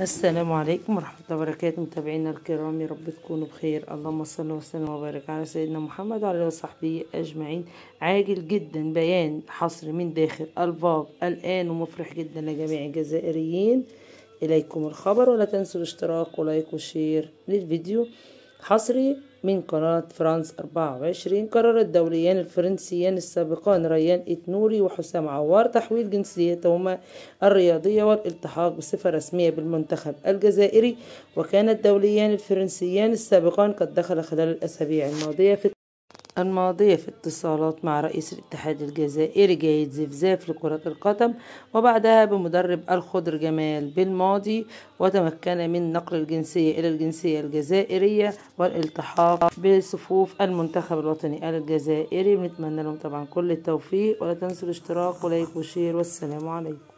السلام عليكم ورحمة الله وبركاته متابعينا الكرام يا رب تكونوا بخير اللهم صل وسلم وبارك على سيدنا محمد وعلى اله وصحبه أجمعين عاجل جدا بيان حصر من داخل الباب الآن ومفرح جدا لجميع الجزائريين إليكم الخبر ولا تنسوا الاشتراك ولايك وشير للفيديو حصري من قناة فرانس 24 قرر الدوليان الفرنسيان السابقان ريان إتنوري وحسام عوار تحويل جنسيتهما الرياضية والالتحاق بصفة رسمية بالمنتخب الجزائري وكان الدوليان الفرنسيان السابقان قد دخل خلال الأسابيع الماضية في الماضية في اتصالات مع رئيس الاتحاد الجزائري جيد زفزاف لكرة القدم وبعدها بمدرب الخضر جمال بالماضي وتمكن من نقل الجنسية إلى الجنسية الجزائرية والالتحاق بصفوف المنتخب الوطني الجزائري بنتمنى لهم طبعا كل التوفيق ولا تنسوا الاشتراك ولايك وشير والسلام عليكم